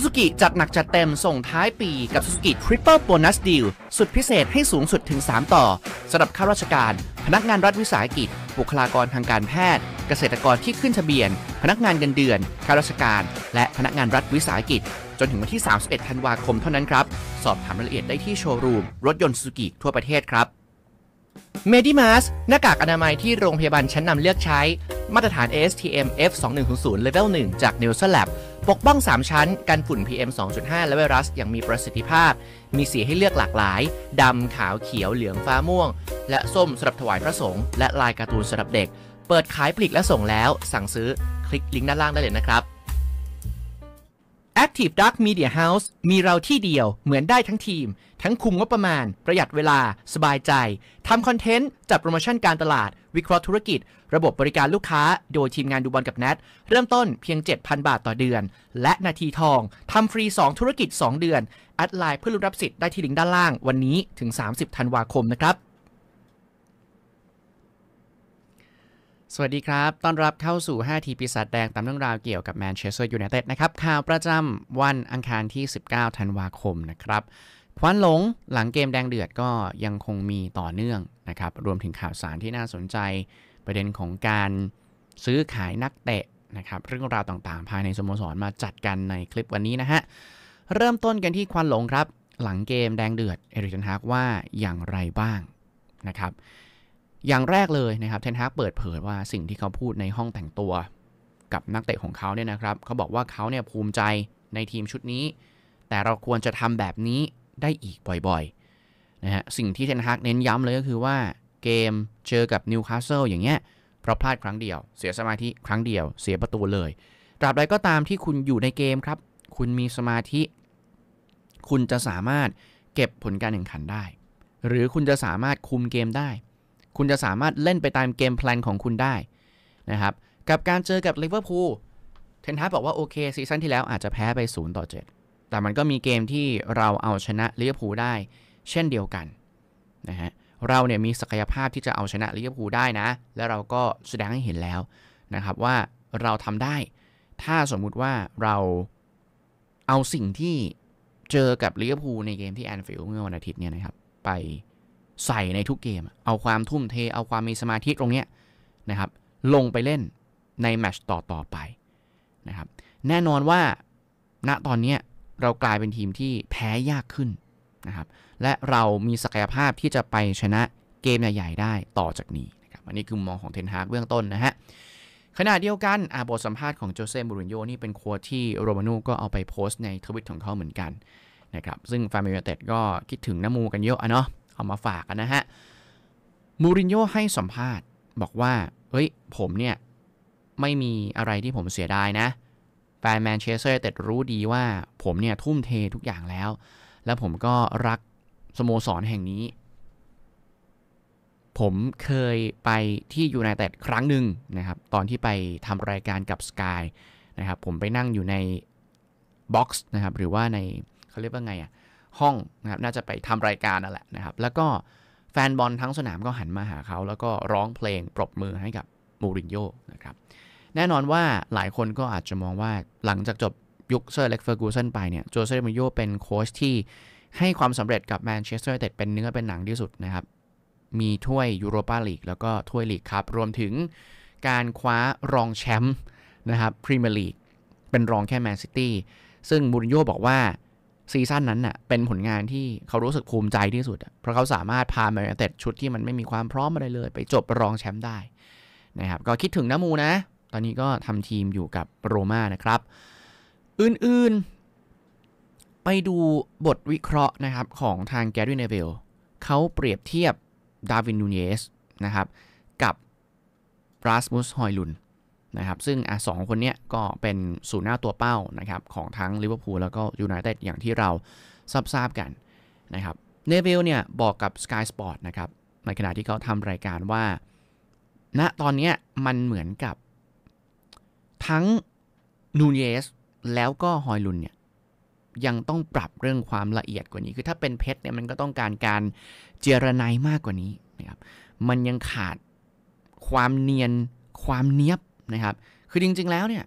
ซูซูกิจัดหนักจัดเต็มส่งท้ายปีกับซูกิ k ร Triple Bonus Deal สุดพิเศษให้สูงสุดถึง 3 ต่อสำหรับข้าราชการ พนักงานรัฐวิสาหกิจ บุคลากรทางการแพทย์ เกษตรกรที่ขึ้นทะเบียน พนักงานเงินเดือน ข้าราชการ และพนักงานรัฐวิสาหกิจ จนถึงวันที่ 31 ธันวาคมเท่านั้นครับ สอบถามรายละเอียดได้ที่โชว์รูมรถยนต์ซูซูกิทั่วประเทศครับเมดิมาสหน้ากากอนามัยที่โรงพยาบาลชั้นนำเลือกใช้ มาตรฐาน ASTM F2100 Level 1 จาก n e w s Lab ปกป้อง 3 ชั้น กันฝุ่น PM 2.5 และไวรัสอย่างมีประสิทธิภาพ มีสีให้เลือกหลากหลาย ดำขาวเขียวเหลืองฟ้าม่วง และส้มสำหรับถวายพระสงฆ์และลายการ์ตูนสำหรับเด็ก เปิดขายปลีกและส่งแล้ว สั่งซื้อคลิกลิงก์ด้านล่างได้เลยนะครับ Active Dark Media House มีเราที่เดียวเหมือนได้ทั้งทีม ทั้งคุมงบประมาณประหยัดเวลาสบายใจทำคอนเทนต์จัดโปรโมชั่นการตลาดวิเคราะห์ธุรกิจ ระบบบริการลูกค้า โดยทีมงานดูบอลกับแนทเริ่มต้นเพียง 7,000 บาทต่อเดือน และนาทีทองทำฟรี 2 ธุรกิจ 2 เดือน แอดไลน์เพื่อรับสิทธิ์ได้ที่ลิงก์ด้านล่างวันนี้ถึง 30ธันวาคมนะครับสวัสดีครับต้อนรับเข้าสู่ 5 ทีปีศาจแดง ตามเรื่องราวเกี่ยวกับแมนเชสเตอร์ยูไนเต็ดนะครับ ข่าวประจำวันอังคารที่ 19 ธันวาคมนะครับ ควันหลงหลังเกมแดงเดือดก็ยังคงมีต่อเนื่องนะครับ รวมถึงข่าวสารที่น่าสนใจประเด็นของการซื้อขายนักเตะนะครับ เรื่องราวต่างๆ ภายในสโมสรมาจัดกันในคลิปวันนี้นะฮะ เริ่มต้นกันที่ควันหลงครับหลังเกมแดงเดือดเอริกันฮากว่าอย่างไรบ้างนะครับอย่างแรกเลยนะครับเทนฮากเปิดเผยว่าสิ่งที่เขาพูดในห้องแต่งตัวกับนักเตะของเขาเนี่ยนะครับ เขาบอกว่าเขาเนี่ยภูมิใจในทีมชุดนี้ แต่เราควรจะทำแบบนี้ได้อีกบ่อยๆนะฮะสิ่งที่เทนฮากเน้นย้ำเลยก็คือว่าเกมเจอกับนิวคาสเซิลอย่างเงี้ยเพราะพลาดครั้งเดียว เสียสมาธิครั้งเดียวเสียประตูเลยตราบใดก็ตามที่คุณอยู่ในเกมครับ คุณมีสมาธิ คุณจะสามารถเก็บผลการแข่งขันได้หรือคุณจะสามารถคุมเกมได้คุณจะสามารถเล่นไปตามเกมแพลนของคุณได้นะครับกับการเจอกับลิเวอร์พูลเทนฮารบอกว่า โอเคซีซั่นที่แล้วอาจจะแพ้ไป0ต่อ7แต่มันก็มีเกมที่เราเอาชนะลิเวอร์พูลได้เช่นเดียวกันนะฮะเราเนี่ยมีศักยภาพที่จะเอาชนะลิเวอร์พูลได้นะ และเราก็แสดงให้เห็นแล้วนะครับว่าเราทำได้ ถ้าสมมุติว่าเราเอาสิ่งที่เจอกับลิเวอร์พูลในเกมที่แอนฟิลด์เมื่อวันอาทิตย์เนี่ยนะครับไปใส่ในทุกเกม เอาความทุ่มเท เอาความมีสมาธิตรงเนี้ยนะครับ ลงไปเล่นในแมตชอต่อไปนะครับ แน่นอนว่าณตอนนี้เรากลายเป็นทีมที่แพ้ยากขึ้นนะครับ และเรามีศักยภาพที่จะไปชนะเกมใหญ่ๆได้ต่อจากนี้นะครับ อันนี้คือมองของเทนฮากเบื้องต้นนะฮะ ขณะเดียวกันบทสัมภาษณ์ของโจเซ่มูรุนโย นี่เป็นโค้วที่โรมานูก็เอาไปโพสต์ในทวิตของเขาเหมือนกันนะครับ ซึ่งแฟมิลีเต็ก็คิดถึงน้ำมูกันเยอะอะเนาะเอามาฝากกันนะฮะ มูรินโญ่ให้สัมภาษณ์บอกว่า เฮ้ย ผมเนี่ย ไม่มีอะไรที่ผมเสียดายนะ แฟนแมนเชสเตอร์แต่รู้ดีว่าผมเนี่ยทุ่มเททุกอย่างแล้ว และผมก็รักสโมสรแห่งนี้ ผมเคยไปที่ยูไนเต็ดครั้งหนึ่งนะครับ ตอนที่ไปทำรายการกับ Sky นะครับ ผมไปนั่งอยู่ในบ็อกซ์นะครับ หรือว่าในเขาเรียกว่าไงอะห้องนะครับน่าจะไปทำรายการนั่นแหละนะครับ แล้วก็แฟนบอลทั้งสนามก็หันมาหาเขา แล้วก็ร้องเพลงปรบมือให้กับมูรินโญ่นะครับ แน่นอนว่าหลายคนก็อาจจะมองว่าหลังจากจบยุคเซอร์เล็กเฟอร์กูสันไปเนี่ยโจเซฟมูรินโญ่เป็นโค้ชที่ให้ความสำเร็จกับแมนเชสเตอร์ยูไนเต็ดเป็นเนื้อเป็นหนังที่สุดนะครับ มีถ้วยยูโรปาลีกแล้วก็ถ้วยลีกครับรวมถึงการคว้ารองแชมป์นะครับพรีเมียร์ลีกเป็นรองแค่แมนซิตี้ซึ่งมูรินโญ่บอกว่าซีซั่นนั้นน่ะเป็นผลงานที่เขารู้สึกภูมิใจที่สุด เพราะเขาสามารถพาแมนยูเต็ดชุดที่มันไม่มีความพร้อมอะไรเลย ไปจบรองแชมป์ได้นะครับก็คิดถึงน้ามูนะ ตอนนี้ก็ทำทีมอยู่กับโรม่านะครับอื่นๆไปดูบทวิเคราะห์นะครับของทางแกรี่เนเิลเขาเปรียบเทียบดาวินนูเนสนะครับกับราสมุสฮอยลุนนะครับ ซึ่งอสองคนนี้ก็เป็นศูนย์หน้าตัวเป้านะครับของทั้งลิเวอร์พูลแล้วก็ยูไนเต็ดอย่างที่เราทราบทราบกันนะครับเนวิลเนี่ย บอกกับ Sky Sport นะครับในขณะที่เขาทำรายการว่าณนะตอนนี้มันเหมือนกับทั้งนูเยสแล้วก็ฮอยลุนเนี่ย ยังต้องปรับเรื่องความละเอียดกว่านี้ คือถ้าเป็นเพชรเนี่ยมันก็ต้องการการเจรไนามากกว่านี้นะครับมันยังขาดความเนียนความเนี้ยบนะครับ คือจริงๆแล้วเนี่ย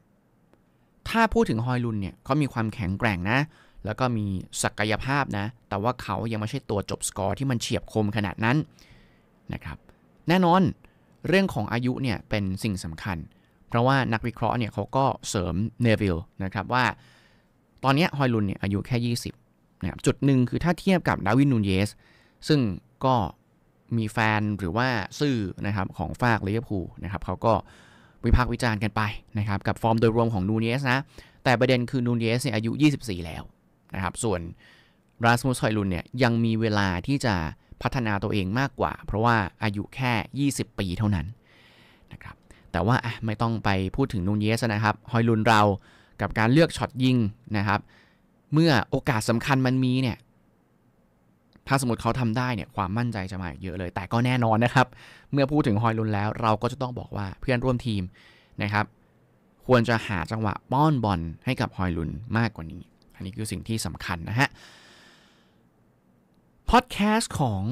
ถ้าพูดถึงฮอยลุนเนี่ยเขามีความแข็งแกร่งนะ แล้วก็มีศักยภาพนะ แต่ว่าเขายังไม่ใช่ตัวจบสกอร์ที่มันเฉียบคมขนาดนั้นนะครับ แน่นอนเรื่องของอายุเนี่ยเป็นสิ่งสำคัญ เพราะว่านักวิเคราะห์เนี่ยเขาก็เสริมเนวิลนะครับว่า ตอนนี้ฮอยลุนเนี่ยอายุแค่ 20นะครับ จุดหนึ่งคือถ้าเทียบกับดาวินนูนเยสซึ่งก็มีแฟนหรือว่าซื่อนะครับของฟากเลียพูนะครับเขาก็วิพากษ์วิจารณ์กันไปนะครับ กับฟอร์มโดยรวมของนูเนสนะ แต่ประเด็นคือนูเนสเนี่ยอายุ 24 แล้ว นะครับ ส่วนราสมุสฮอยลุนเนี่ย ยังมีเวลาที่จะพัฒนาตัวเองมากกว่า เพราะว่าอายุแค่ 20 ปีเท่านั้นนะครับแต่ว่าไม่ต้องไปพูดถึงนูเนสนะครับฮอยลุนเรากับการเลือกช็อตยิงนะครับ เมื่อโอกาสสำคัญมันมีเนี่ยถ้าสมมติเขาทำได้เนี่ยความมั่นใจจะมาเยอะเลย แต่ก็แน่นอนนะครับ เมื่อพูดถึงฮอยลุนแล้วเราก็จะต้องบอกว่าเพื่อนร่วมทีมนะครับควรจะหาจังหวะป้อนบอลให้กับฮอยลุนมากกว่านี้ อันนี้คือสิ่งที่สำคัญนะฮะ พอดแคสต์ของ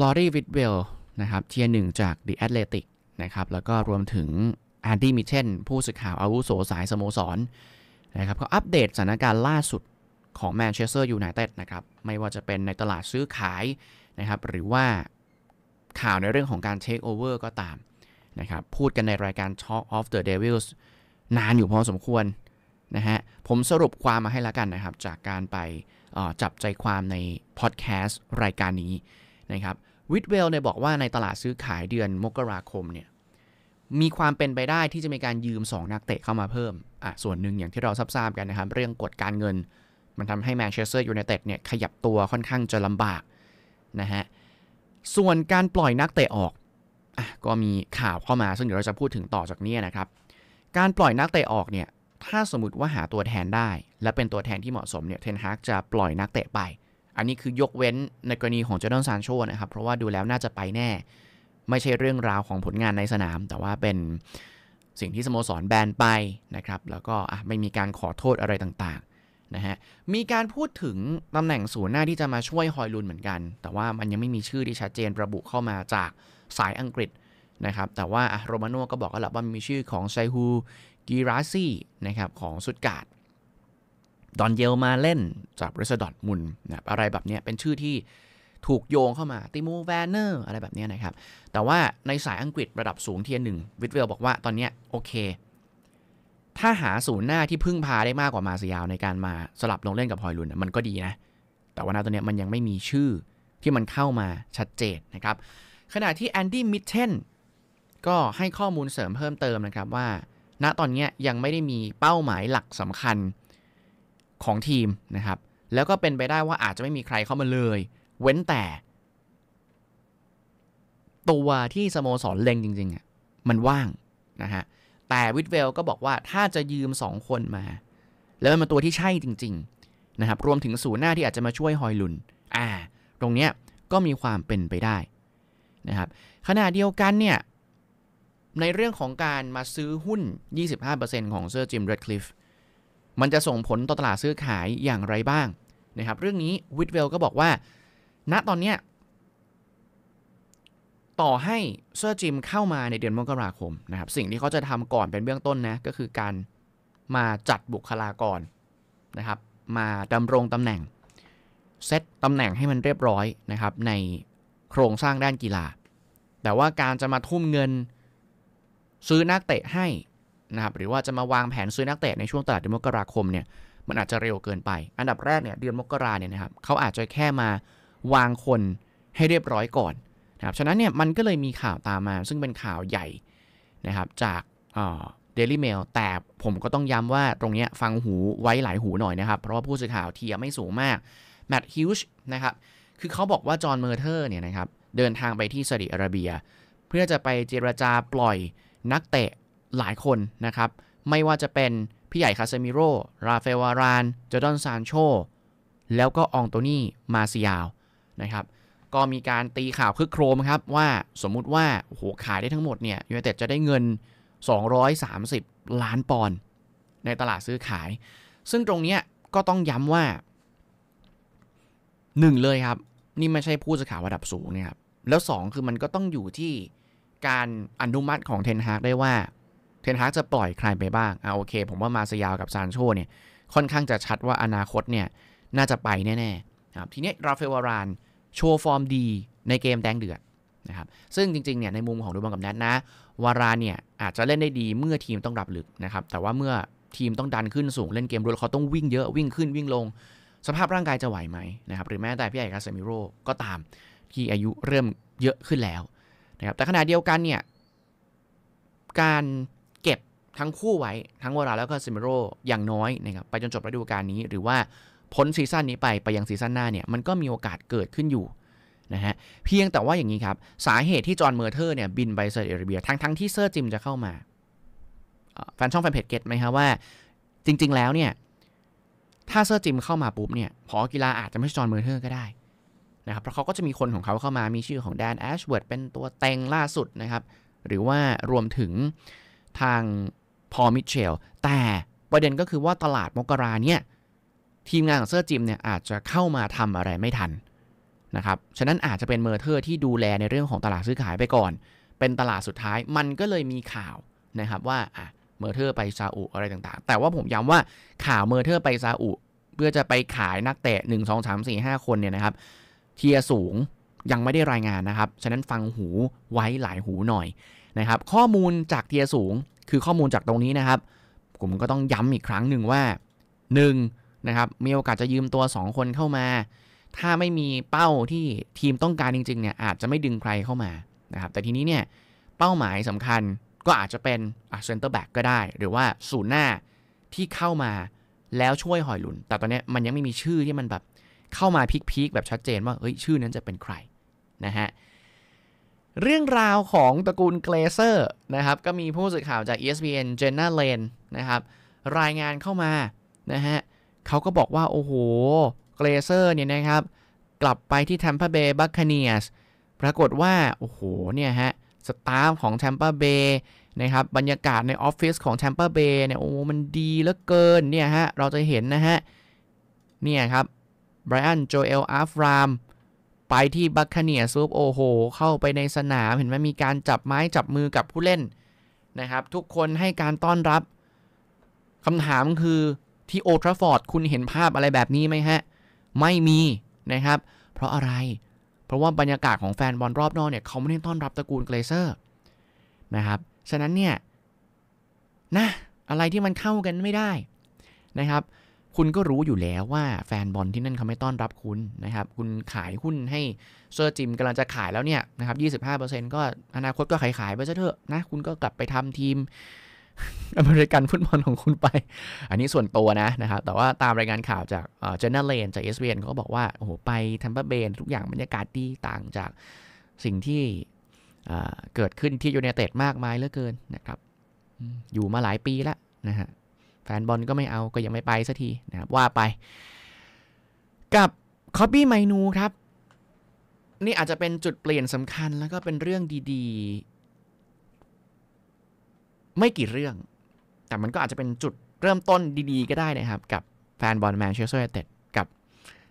ลอรีวิดเวลนะครับเทียหนึ่งจาก The Athletic นะครับแล้วก็รวมถึงแอนดี้มิเชนผู้สื่อข่าวอาวุโสสายสโมสรนะครับเขาอัปเดตสถานการณ์ล่าสุดของแมนเชสเตอร์ยูไนเต็ดนะครับไม่ว่าจะเป็นในตลาดซื้อขายนะครับหรือว่าข่าวในเรื่องของการเทคโอเวอร์ก็ตามนะครับพูดกันในรายการ Talk of the Devils นานอยู่พอสมควรนะฮะผมสรุปความมาให้แล้วกันนะครับจากการไปจับใจความในพอดแคสต์รายการนี้นะครับวิดเวลเนี่ยบอกว่าในตลาดซื้อขายเดือนมกราคมเนี่ยมีความเป็นไปได้ที่จะมีการยืม 2 นักเตะเข้ามาเพิ่มอ่ะส่วนหนึ่งอย่างที่เราทราบกันนะครับเรื่องกฎการเงินมันทำให้แมนเชสเตอร์ยูไนเต็ดเนี่ยขยับตัวค่อนข้างจะลำบาก นะฮะ ส่วนการปล่อยนักเตะออกอก็มีข่าวเข้ามาซึ่งเดี๋ยวเราจะพูดถึงต่อจากนี้นะครับ การปล่อยนักเตะออกเนี่ย ถ้าสมมติว่าหาตัวแทนได้ และเป็นตัวแทนที่เหมาะสมเนี่ยเทนฮากจะปล่อยนักเตะไป อันนี้คือยกเว้นในกรณีของเจดอนซานโชนะครับ เพราะว่าดูแล้วน่าจะไปแน่ไม่ใช่เรื่องราวของผลงานในสนาม แต่ว่าเป็นสิ่งที่สโมสรแบนไปนะครับแล้วก็ไม่มีการขอโทษอะไรต่างนะฮะมีการพูดถึงตำแหน่งศูนย์หน้าที่จะมาช่วยฮอยลุนเหมือนกัน แต่ว่ามันยังไม่มีชื่อที่ชัดเจนระบุเข้ามาจากสายอังกฤษนะครับแต่ว่าโรมาโน่ก็บอกแล้วว่ามีชื่อของไซฮูกีราซี่นะครับของสุดกาดดอนเยลมาเล่นจากบริษัทดอทมุลนะอะไรแบบนี้เป็นชื่อที่ถูกโยงเข้ามาติมูแวนเนอร์อะไรแบบนี้นะครับ แต่ว่าในสายอังกฤษระดับสูงเทียร์หนึ่งวิทเวลบอกว่าตอนนี้โอเคถ้าหาศูนย์หน้าที่พึ่งพาได้มากกว่ามาสยาว ในการมาสลับลงเล่นกับฮอยลุนมันก็ดีนะ แต่ว่าณตอนนี้มันยังไม่มีชื่อที่มันเข้ามาชัดเจนนะครับ ขณะที่แอนดี้มิทเชนก็ให้ข้อมูลเสริมเพิ่มเติมนะครับว่าณตอนนี้ยังไม่ได้มีเป้าหมายหลักสำคัญของทีมนะครับ แล้วก็เป็นไปได้ว่าอาจจะไม่มีใครเข้ามาเลย เว้นแต่ ตัวที่สโมสรเล็งจริง ๆอ่ะมันว่างนะฮะเแต่วิทเวลก็บอกว่าถ้าจะยืม 2 คนมา แล้วมันตัวที่ใช่จริง ๆ นะครับ รวมถึงศูนย์หน้าที่อาจจะมาช่วยฮอยลุนอ่า ตรงเนี้ยก็มีความเป็นไปได้ นะครับขณะเดียวกันเนี่ย ในเรื่องของการมาซื้อหุ้น 25%ของเซอร์จิมเรดคลิฟมันจะส่งผลต่อตลาดซื้อขายอย่างไรบ้างนะครับ เรื่องนี้วิทเวลก็บอกว่าณตอนเนี้ยต่อให้เซอร์จิมเข้ามาในเดือนมกราคมนะครับ สิ่งที่เขาจะทำก่อนเป็นเบื้องต้นนะก็คือการมาจัดบุคลากรนะครับมาดำรงตำแหน่ง เซตตำแหน่งให้มันเรียบร้อยนะครับในโครงสร้างด้านกีฬา แต่ว่าการจะมาทุ่มเงินซื้อนักเตะให้นะครับหรือว่าจะมาวางแผนซื้อนักเตะในช่วงตลาดเดือนมกราคมเนี่ยมันอาจจะเร็วเกินไป อันดับแรกเนี่ยเดือนมกราเนี่ยนะครับเขาอาจจะแค่มาวางคนให้เรียบร้อยก่อนนะครับฉะนั้นเนี่ยมันก็เลยมีข่าวตามมา ซึ่งเป็นข่าวใหญ่นะครับ จากเดลี่เมลแต่ผมก็ต้องย้ำว่าตรงนี้ฟังหูไว้หลายหูหน่อยนะครับ เพราะว่าผู้สื่อข่าวเทียไม่สูงมากแมตต์ฮิวช์นะครับคือเขาบอกว่าจอห์นเมอร์เทอร์เนี่ยนะครับเดินทางไปที่ซาอุดิอาระเบีย เพื่อจะไปเจรจาปล่อยนักเตะหลายคนนะครับ ไม่ว่าจะเป็นพี่ใหญ่คาเซมิโร่ราเฟวารานจอร์ดอนซานโชแล้วก็องโตนี่มาซิยาวนะครับก็มีการตีข่าวคึกโครมครับ ว่าสมมุติว่าโหขายได้ทั้งหมดเนี่ยยูไนเต็ดจะได้เงิน 230 ล้านปอนด์ในตลาดซื้อขาย ซึ่งตรงนี้ก็ต้องย้ำว่าหนึ่งเลยครับ นี่ไม่ใช่ผู้สื่อข่าวระดับสูงนะครับแล้ว 2คือมันก็ต้องอยู่ที่การอนุมัติของเทนฮากได้ว่าเทนฮากจะปล่อยใครไปบ้างอ่าโอเค ผมว่ามาซยาวกับซานโชเนี่ยค่อนข้างจะชัดว่าอนาคตเนี่ยน่าจะไปแน่ๆครับทีนี้ราเฟลวารานโชว์ฟอร์มดีในเกมแดงเดือดนะครับซึ่งจริงๆเนี่ยในมุมของดูบอลกับแนทนะ วาราเนี่ย อาจจะเล่นได้ดีเมื่อทีมต้องรับลึกนะครับ แต่ว่าเมื่อทีมต้องดันขึ้นสูง เล่นเกมรุกเขาต้องวิ่งเยอะวิ่งขึ้นวิ่งลง สภาพร่างกายจะไหวไหมนะครับหรือแม้แต่พี่ใหญ่คาเซมิโร่ก็ตาม ที่อายุเริ่มเยอะขึ้นแล้วนะครับแต่ขณะเดียวกันเนี่ยการเก็บทั้งคู่ไว้ทั้งวาราแล้วก็เซมิโร่อย่างน้อยนะครับไปจนจบฤดูกาลนี้หรือว่าพ้นซีซั่นนี้ไป ไปยังซีซั่นหน้าเนี่ยมันก็มีโอกาสเกิดขึ้นอยู่นะฮะเพียงแต่ว่าอย่างนี้ครับ สาเหตุที่จอห์นเมอร์เทอร์เนี่ยบินไปซาอุดิอาระเบียทั้งทั้งที่เซอร์จิมจะเข้ามาแฟนช่องแฟนเพจเก็ตไหมครับว่า จริงๆแล้วเนี่ย ถ้าเซอร์จิมเข้ามาปุ๊บเนี่ย พอ กีฬาอาจจะไม่ใช่จอห์นเมอร์เทอร์ก็ได้นะครับเพราะเขาก็จะมีคนของเขาเข้ามามีชื่อของแดนแอชเวิร์ดเป็นตัวเต็งล่าสุดนะครับหรือว่ารวมถึงทางพอมิเชลแต่ประเด็นก็คือว่าตลาดมกราเนี่ยทีมงานของเซอร์จิมเนี่ยอาจจะเข้ามาทำอะไรไม่ทันนะครับ ฉะนั้นอาจจะเป็นเมอร์เทอร์ที่ดูแลในเรื่องของตลาดซื้อขายไปก่อน เป็นตลาดสุดท้าย มันก็เลยมีข่าวนะครับว่าอ่ะเมอร์เทอร์ไปซาอุ อะไรต่าง ๆ แต่ว่าผมย้าว่าข่าวเมอร์เทอร์ไปซาอุ เพื่อจะไปขายนักเตะ1 2 3 4 5 คนเนี่ยนะครับเทียสูงยังไม่ได้รายงานนะครับ ฉะนั้นฟังหูไว้หลายหูหน่อยนะครับ ข้อมูลจากเทียสูง คือข้อมูลจากตรงนี้นะครับ ผมก็ต้องย้ำอีกครั้งหนึ่งว่า 1. นะครับมีโอกาสจะยืมตัว 2 คนเข้ามา ถ้าไม่มีเป้าที่ทีมต้องการจริงๆเนี่ยอาจจะไม่ดึงใครเข้ามานะครับ แต่ทีนี้เนี่ยเป้าหมายสำคัญก็อาจจะเป็นเซนเตอร์แบ็กก็ได้ หรือว่าศูนย์หน้าที่เข้ามาแล้วช่วยหอยหลุนแต่ตอนนี้มันยังไม่มีชื่อที่มันแบบเข้ามาพีคๆแบบชัดเจนว่าเฮ้ยชื่อนั้นจะเป็นใครนะฮะเรื่องราวของตระกูลเกรเซอร์นะครับก็มีผู้สื่อข่าวจาก ESPN เจนน่าเลนนะครับรายงานเข้ามานะฮะเขาก็บอกว่า โอ้โห เกรเซอร์เนี่ยนะครับ กลับไปที่แทมเปอร์เบย์บัคคเนียสปรากฏว่า โอ้โห เนี่ยฮะสตาฟของแทมเปอร์เบย์นะครับ บรรยากาศในออฟฟิศของแทมเปอร์เบย์เนี่ย โอ้มันดีเหลือเกินเนี่ยฮะ เราจะเห็นนะฮะ เนี่ยครับไบรอันโจเอลอาฟรามไปที่บัคคเนียซูปโอ้โห เข้าไปในสนาม เห็นไหมมีการจับไม้จับมือกับผู้เล่นนะครับ ทุกคนให้การต้อนรับคำถามคือที่โอทราฟอร์ดคุณเห็นภาพอะไรแบบนี้ไหมฮะ ไม่มีนะครับ เพราะอะไร เพราะว่าบรรยากาศของแฟนบอลรอบนอกเนี่ยเขาไม่ได้ต้อนรับตระกูลเกรเซอร์นะครับฉะนั้นเนี่ยนะอะไรที่มันเข้ากันไม่ได้นะครับ คุณก็รู้อยู่แล้วว่าแฟนบอลที่นั่นเขาไม่ต้อนรับคุณนะครับ คุณขายหุ้นให้เซอร์จิมกำลังจะขายแล้วเนี่ยนะครับ 25%ก็อนาคตก็ขายขายไปซะเถอะนะคุณก็กลับไปทำทีมอเมริกันฟุตบอลของคุณไป อันนี้ส่วนตัวนะนะครับ แต่ว่าตามรายงานข่าวจากเจนเนอร์เลนจากเอสเวนเขาบอกว่า โอ้โห ไปทัมเปอร์เบนทุกอย่างบรรยากาศดีต่างจากสิ่งที่เกิดขึ้นที่ยูเนเต็ดมากมายเหลือเกินนะครับ อยู่มาหลายปีแล้วนะฮะ แฟนบอลก็ไม่เอาก็ยังไม่ไปสักทีนะครับ ว่าไป กับคอปปี้ไมนูครับ นี่อาจจะเป็นจุดเปลี่ยนสำคัญแล้วก็เป็นเรื่องดีๆไม่กี่เรื่อง แต่มันก็อาจจะเป็นจุดเริ่มต้นดี ๆ ก็ได้นะครับ กับแฟนบอลแมนเชสเตอร์ยูไนเต็ดกับ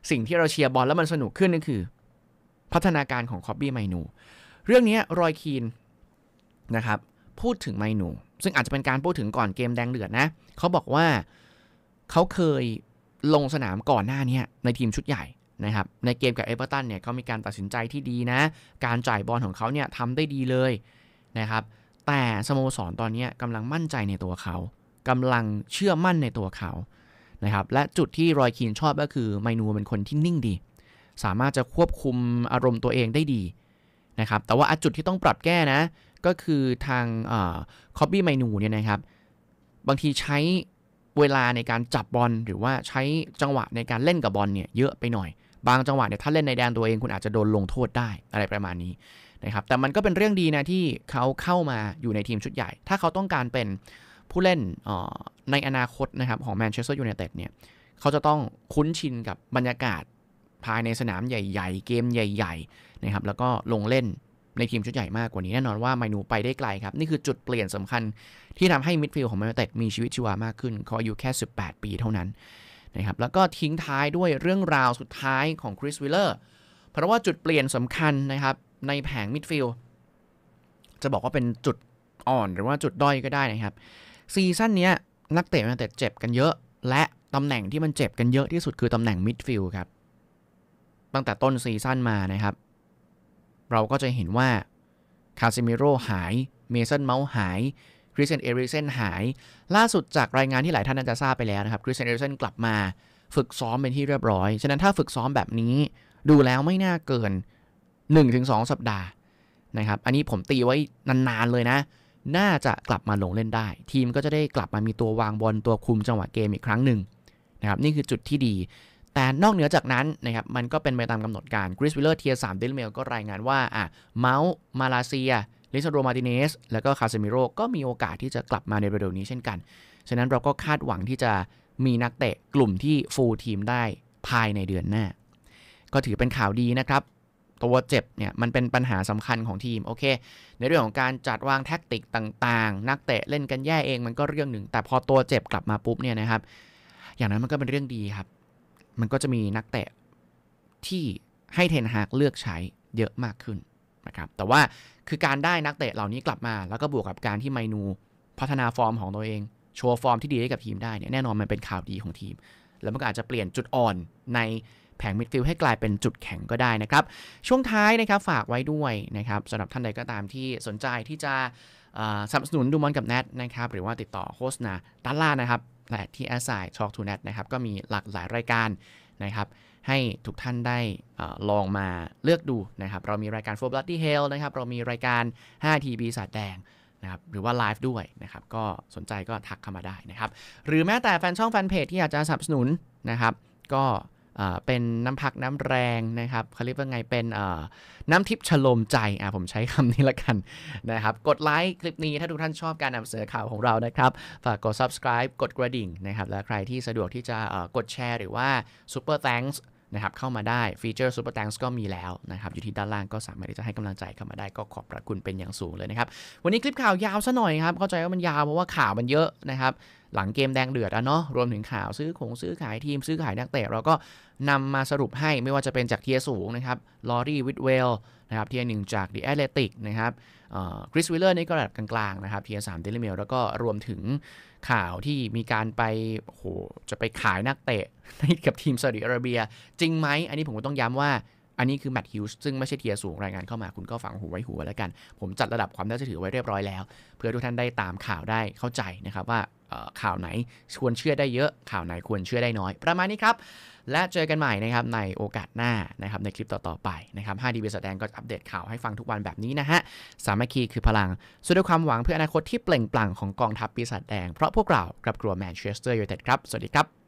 สิ่งที่เราเชียร์บอลแล้วมันสนุกขึ้นนั่นคือ พัฒนาการของคอบบี้ไมนูเรื่องนี้รอยคีนนะครับ พูดถึงไมนู ซึ่งอาจจะเป็นการพูดถึงก่อนเกมแดงเดือดนะเขาบอกว่าเขาเคยลงสนามก่อนหน้านี้ในทีมชุดใหญ่นะครับ ในเกมกับเอเวอร์ตันเนี่ยเขามีการตัดสินใจที่ดีนะ การจ่ายบอลของเขาเนี่ยทำได้ดีเลยนะครับแต่สโมสรตอนนี้กำลังมั่นใจในตัวเขา กำลังเชื่อมั่นในตัวเขา นะครับ และจุดที่รอยคีนชอบก็คือไมนูเป็นคนที่นิ่งดี สามารถจะควบคุมอารมณ์ตัวเองได้ดี นะครับ แต่ว่าจุดที่ต้องปรับแก้นะ ก็คือทางคอปปี้ไมนูเนี่ยนะครับ บางทีใช้เวลาในการจับบอลหรือว่าใช้จังหวะในการเล่นกับบอลเนี่ยเยอะไปหน่อย บางจังหวะเนี่ยถ้าเล่นในแดนตัวเองคุณอาจจะโดนลงโทษได้อะไรประมาณนี้นะครับแต่มันก็เป็นเรื่องดีนะ ที่เขาเข้ามาอยู่ในทีมชุดใหญ่ ถ้าเขาต้องการเป็นผู้เล่นในอนาคตนะครับของแมนเชสเตอร์ยูไนเต็ดเนี่ย เขาจะต้องคุ้นชินกับบรรยากาศภายในสนามใหญ่ ๆ เกมใหญ่ ๆ นะครับ แล้วก็ลงเล่นในทีมชุดใหญ่มากกว่านี้ แน่นอนว่าไมนูไปได้ไกลครับ นี่คือจุดเปลี่ยนสำคัญที่ทำให้มิดฟิลด์ของแมนเตร์มีชีวิตชีวามากขึ้นเขาอายุแค่18 ปีเท่านั้นนะครับ แล้วก็ทิ้งท้ายด้วยเรื่องราวสุดท้ายของคริสวิลเลอร์เพราะว่าจุดเปลี่ยนสำคัญนะครับในแผงมิดฟิลจะบอกว่าเป็นจุดอ่อนหรือว่าจุดด้อยก็ได้นะครับซีซั่นนี้นักเตะมันเตะเจ็บกันเยอะ และตำแหน่งที่มันเจ็บกันเยอะที่สุดคือตำแหน่งมิดฟิลครับตั้งแต่ต้นซีซั่นมานะครับ เราก็จะเห็นว่าคาซิเมโร่หายเมสันเมาส์หายคริสเซนเอริเซนหาย ล่าสุดจากรายงานที่หลายท่านน่าจะทราบไปแล้วนะครับคริสเซนเอริเซนกลับมาฝึกซ้อมเป็นที่เรียบร้อยฉะนั้นถ้าฝึกซ้อมแบบนี้ดูแล้วไม่น่าเกิน1-2 สัปดาห์นะครับ อันนี้ผมตีไว้นานๆ เลยนะ น่าจะกลับมาลงเล่นได้ ทีมก็จะได้กลับมามีตัววางบอลตัวคุมจังหวะเกมอีกครั้งหนึ่งนะครับนี่คือจุดที่ดี แต่นอกเหนือจากนั้นนะครับมันก็เป็นไปตามกำหนดการ กริสวิลเลอร์เทียสามเดลเมลก็รายงานว่าอ่ะเมาส์มาลาเซีย ลิซาโรมาติเนสแล้วก็คาเซมิโร่ก็มีโอกาสที่จะกลับมาในประเด็วนี้เช่นกัน ฉะนั้นเราก็คาดหวังที่จะมีนักเตะกลุ่มที่ฟูลทีมได้ภายในเดือนหน้าก็ถือเป็นข่าวดีนะครับตัวเจ็บเนี่ยมันเป็นปัญหาสำคัญของทีมโอเค ในเรื่องของการจัดวางแท็กติกต่างๆ นักเตะเล่นกันแย่เองมันก็เรื่องหนึ่ง แต่พอตัวเจ็บกลับมาปุ๊บเนี่ยนะครับ อย่างนั้นมันก็เป็นเรื่องดีครับ มันก็จะมีนักเตะที่ให้เทนฮากเลือกใช้เยอะมากขึ้นนะครับ แต่ว่าคือการได้นักเตะเหล่านี้กลับมา แล้วก็บวกกับการที่ไมนูพัฒนาฟอร์มของตัวเองโชว์ฟอร์มที่ดีให้กับทีมได้เนี่ยแน่นอนมันเป็นข่าวดีของทีม แล้วมันก็อาจจะเปลี่ยนจุดอ่อนในแผงมิดฟิลด์ให้กลายเป็นจุดแข็งก็ได้นะครับ ช่วงท้ายนะครับ ฝากไว้ด้วยนะครับสำหรับท่านใดก็ตามที่สนใจที่จะสนับสนุนดูมอนกับแนทนะครับ หรือว่าติดต่อโฆษณาต้นล่าดนะครับและที่แอสไซยช็อคทูเน็ตนะครับ ก็มีหลากหลายรายการนะครับ ให้ทุกท่านได้ลองมาเลือกดูนะครับ เรามีรายการ For Bloody Hell นะครับ เรามีรายการ5 t b สาดแดงนะครับหรือว่าไลฟ์ด้วยนะครับก็สนใจก็ทักเข้ามาได้นะครับหรือแม้แต่แฟนช่องแฟนเพจที่อยากจะสนับสนุนนะครับ ก็เป็นน้ำพักน้ำแรงนะครับเขาเรียกว่าไงเป็นน้ำทิพย์ฉลมใจผมใช้คำนี้ละกันนะครับ กดไลค์คลิปนี้ถ้าทุกท่านชอบการนำเสนอข่าวของเรานะครับ ฝากกด subscribe กดกระดิ่งนะครับ และใครที่สะดวกที่จะกดแชร์หรือว่า super thanks นะครับเข้ามาได้ฟีเจอร์ซูเปอร์แตงก็มีแล้วนะครับอยู่ที่ด้านล่างก็สามารถที่จะให้กำลังใจเข้ามาได้ก็ขอบพระคุณเป็นอย่างสูงเลยนะครับ วันนี้คลิปข่าวยาวซะหน่อยครับ เข้าใจว่ามันยาวเพราะว่าข่าวมันเยอะนะครับ หลังเกมแดงเดือดอะเนาะรวมถึงข่าวซื้อของซื้อขายทีมซื้อขายนักเตะเราก็นำมาสรุปให้ไม่ว่าจะเป็นจากเทียสูงนะครับลอรี่วิดเวลนะครับเทียหนึ่งจากดีแอตเลติกนะครับคริสวิลเลอร์นี่ก็ระดับกลางๆนะครับียสามเดลิเมลแล้วก็รวมถึงข่าวที่มีการไปโหจะไปขายนักเตะกับทีมซาอุดิอาระเบีย จริงไหม อันนี้ผมก็ต้องย้ำว่าอันนี้คือแมต์ฮิวส์ซึ่งไม่ใช่เทียสูง รายงานเข้ามาคุณก็ฟังหูไว้หัวแล้วกัน ผมจัดระดับความน่าเชื่อถือไว้เรียบร้อยแล้ว เพื่อทุกท่านได้ตามข่าวได้เข้าใจนะครับว่าข่าวไหนควรเชื่อได้เยอะ ข่าวไหนควรเชื่อได้น้อย ประมาณนี้ครับ และเจอกันใหม่นะครับในโอกาสหน้านะครับในคลิปต่อๆไปนะครับ5ดีเบสแดงก็อัปเดตข่าวให้ฟังทุกวันแบบนี้นะฮะสามัคคีคือพลังสุดด้วยความหวังเพื่ออนาคตที่เปล่งปลั่งของกองทัพปีศาจแดงเพราะพวกเรากลับกลัวแมนเชสเตอร์ยูไนเต็ดครับสวัสดีครับ